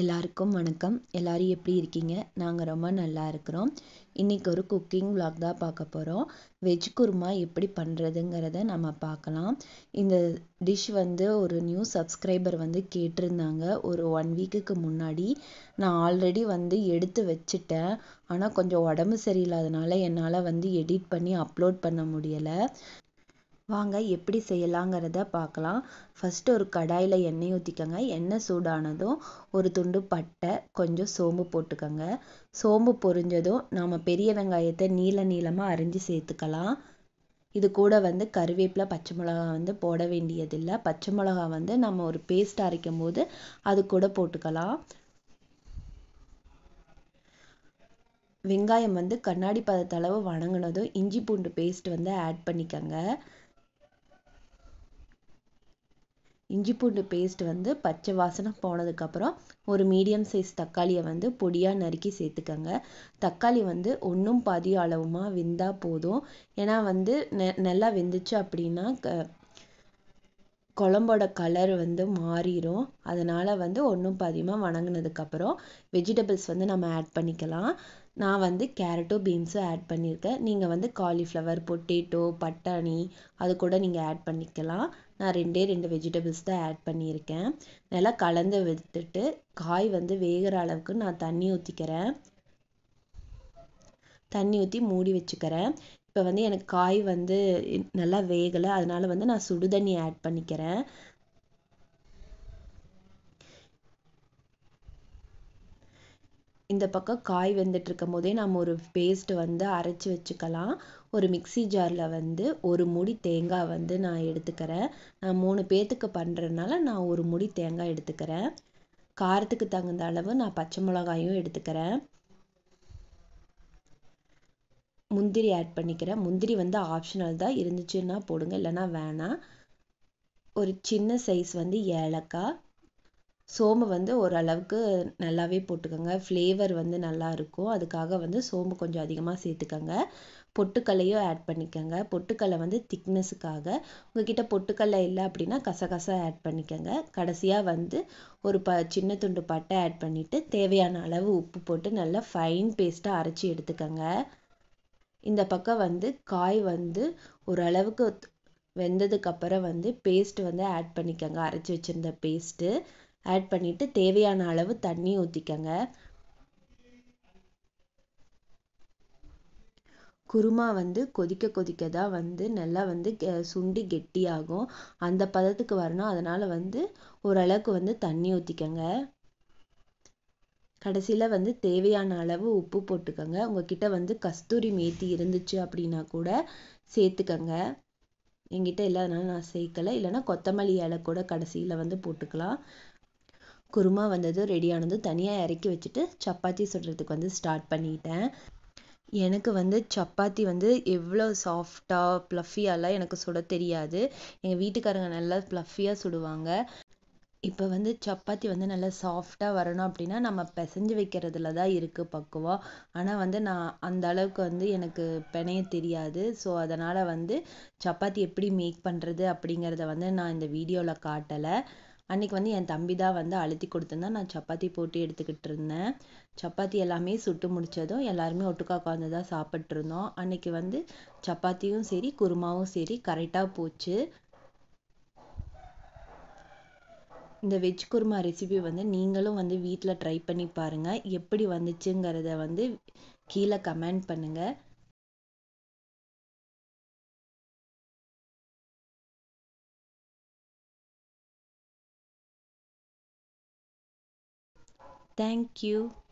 எல்லாருக்கும் வணக்கம் எல்லாரும் எப்படி இருக்கீங்க நாங்கள் ரொம்ப நல்லா இருக்கிறோம் இன்றைக்கி ஒரு குக்கிங் விளாக் தான் பார்க்க போகிறோம் வெஜ் குருமா எப்படி பண்ணுறதுங்கிறத நம்ம பார்க்கலாம் இந்த டிஷ் வந்து ஒரு நியூ சப்ஸ்கிரைபர் வந்து கேட்டிருந்தாங்க ஒரு ஒன் வீக்குக்கு முன்னாடி நான் ஆல்ரெடி வந்து எடுத்து வச்சுட்டேன் ஆனால் கொஞ்சம் உடம்பு சரியில்லாதனால என்னால் வந்து எடிட் பண்ணி அப்லோட் பண்ண முடியலை வாங்க எப்படி செய்யலாங்கிறத பார்க்கலாம் ஃபஸ்ட்டு ஒரு கடாயில் எண்ணெய் ஊற்றிக்கோங்க எண்ணெய் சூடானதும் ஒரு துண்டு பட்டை கொஞ்சம் சோம்பு போட்டுக்கோங்க சோம்பு பொரிஞ்சதும் நாம் பெரிய வெங்காயத்தை நீள நீளமாக அரிஞ்சு சேர்த்துக்கலாம் இது கூட வந்து கருவேப்பிலை பச்சை மிளகா வந்து போட வேண்டியதில்லை பச்சை மிளகா வந்து நம்ம ஒரு பேஸ்ட் அரைக்கும் போது அது கூட போட்டுக்கலாம் வெங்காயம் வந்து கண்ணாடி பதத்தளவு வணங்கினதும் இஞ்சி பூண்டு பேஸ்ட் வந்து ஆட் பண்ணிக்கோங்க இஞ்சி பூண்டு பேஸ்ட் வந்து பச்சை வாசனை போனதுக்கப்புறம் ஒரு மீடியம் சைஸ் தக்காளியை வந்து பொடியாக நறுக்கி சேர்த்துக்கங்க தக்காளி வந்து ஒன்றும் பாதியும் அளவுமா வெந்தால் போதும் ஏன்னா வந்து நெ நல்லா வெந்துச்சு அப்படின்னா க குழம்போட கலர் வந்து மாறிடும் அதனால் வந்து ஒன்றும் பாதியமாக வணங்கினதுக்கப்புறம் வெஜிடபிள்ஸ் வந்து நம்ம ஆட் பண்ணிக்கலாம் நான் வந்து கேரட்டோ பீன்ஸும் ஆட் பண்ணியிருக்கேன் நீங்கள் வந்து காலிஃப்ளவர் பொட்டேட்டோ பட்டாணி அது கூட நீங்கள் ஆட் பண்ணிக்கலாம் நான் ரெண்டே ரெண்டு வெஜிடபிள்ஸ் தான் ஆட் பண்ணியிருக்கேன் நல்லா கலந்து விட்டுட்டு காய் வந்து வேகிற அளவுக்கு நான் தண்ணி ஊற்றிக்கிறேன் தண்ணி ஊற்றி மூடி வச்சுக்கிறேன் இப்போ வந்து எனக்கு காய் வந்து நல்லா வேகலை அதனால் வந்து நான் சுடு தண்ணி ஆட் பண்ணிக்கிறேன் இந்த பக்கம் காய் வெந்துட்டு இருக்கும் போதே நம்ம ஒரு பேஸ்ட் வந்து அரைச்சி வச்சுக்கலாம் ஒரு மிக்சி ஜாரில் வந்து ஒரு முடி தேங்காய் வந்து நான் எடுத்துக்கிறேன் நான் மூணு பேர்த்துக்கு பண்ணுறதுனால நான் ஒரு முடி தேங்காய் எடுத்துக்கிறேன் காரத்துக்கு தகுந்த அளவு நான் பச்சை மிளகாயும் எடுத்துக்கிறேன் முந்திரி ஆட் பண்ணிக்கிறேன் முந்திரி வந்து ஆப்ஷனல் தான் இருந்துச்சுன்னா போடுங்க இல்லைனா வேணாம் ஒரு சின்ன சைஸ் வந்து ஏலக்காய் சோம்பு வந்து ஓரளவுக்கு நல்லாவே போட்டுக்கோங்க ஃப்ளேவர் வந்து நல்லா இருக்கும் அதுக்காக வந்து சோம்பு கொஞ்சம் அதிகமாக சேர்த்துக்கோங்க பொட்டுக்கல்லையும் ஆட் பண்ணிக்கோங்க பொட்டுக்கல்லை வந்து திக்னஸுக்காக உங்ககிட்ட பொட்டுக்கல்லை இல்லை அப்படின்னா கசகசா ஆட் பண்ணிக்கோங்க கடைசியாக வந்து ஒரு ப சின்ன துண்டு பட்டை ஆட் பண்ணிவிட்டு தேவையான அளவு உப்பு போட்டு நல்லா ஃபைன் பேஸ்ட்டாக அரைச்சி எடுத்துக்கோங்க இந்த பக்கம் வந்து காய் வந்து ஓரளவுக்கு வெந்ததுக்கு அப்புறம் வந்து பேஸ்ட் வந்து ஆட் பண்ணிக்கோங்க அரைச்சி வச்சிருந்த பேஸ்ட்டு ஆட் பண்ணிவிட்டு பண்ணிட்டு தேவையான அளவு தண்ணி ஊற்றிக்கோங்க குருமா வந்து கொதிக்க கொதிக்க தான் வந்து நல்லா வந்து சுண்டி கெட்டியாகும் அந்த பதத்துக்கு வரணும் அதனால வந்து ஓரளவுக்கு வந்து தண்ணி ஊற்றிக்கோங்க கடைசியில் வந்து தேவையான அளவு உப்பு போட்டுக்கோங்க உங்ககிட்ட வந்து கஸ்தூரி மேத்தி இருந்துச்சு அப்படின்னா கூட சேர்த்துக்கங்க என்கிட்ட இல்லாதனால நான் சேர்க்கலை இல்லைன்னா கொத்தமல்லி இலை கூட கடைசியில் வந்து போட்டுக்கலாம் குருமா வந்ததும் ரெடியானதும் தனியாக இறக்கி வச்சுட்டு சப்பாத்தி சுடுறதுக்கு வந்து ஸ்டார்ட் பண்ணிட்டேன் எனக்கு வந்து சப்பாத்தி வந்து எவ்வளோ சாஃப்டாக ப்ளஃபியாலாம் எனக்கு சுட தெரியாது எங்கள் வீட்டுக்காரங்க நல்லா ப்ளஃபியாக சுடுவாங்க இப்போ வந்து சப்பாத்தி வந்து நல்லா சாஃப்டாக வரணும் அப்படின்னா நம்ம பிசைஞ்சு வைக்கிறதுல தான் இருக்குது பக்குவம் ஆனால் வந்து நான் அந்த அளவுக்கு வந்து எனக்கு பிணைய தெரியாது ஸோ அதனால் வந்து சப்பாத்தி எப்படி மேக் பண்ணுறது அப்படிங்கிறத வந்து நான் இந்த வீடியோவில் காட்டலை அன்றைக்கி வந்து என் தம்பி தான் வந்து அழுத்தி கொடுத்துருந்தா நான் சப்பாத்தி போட்டு எடுத்துக்கிட்டு இருந்தேன் சப்பாத்தி எல்லாமே சுட்டு முடித்ததும் எல்லாருமே ஒட்டுக்கா உட்காந்து தான் சாப்பிட்ருந்தோம் அன்றைக்கி வந்து சப்பாத்தியும் சரி குருமாவும் சரி கரெக்டாக போச்சு இந்த வெஜ் குருமா ரெசிபி வந்து நீங்களும் வந்து வீட்டில் ட்ரை பண்ணி பாருங்கள் எப்படி வந்துச்சுங்கிறத வந்து கீழே கமெண்ட் பண்ணுங்கள் தேங்க்யூ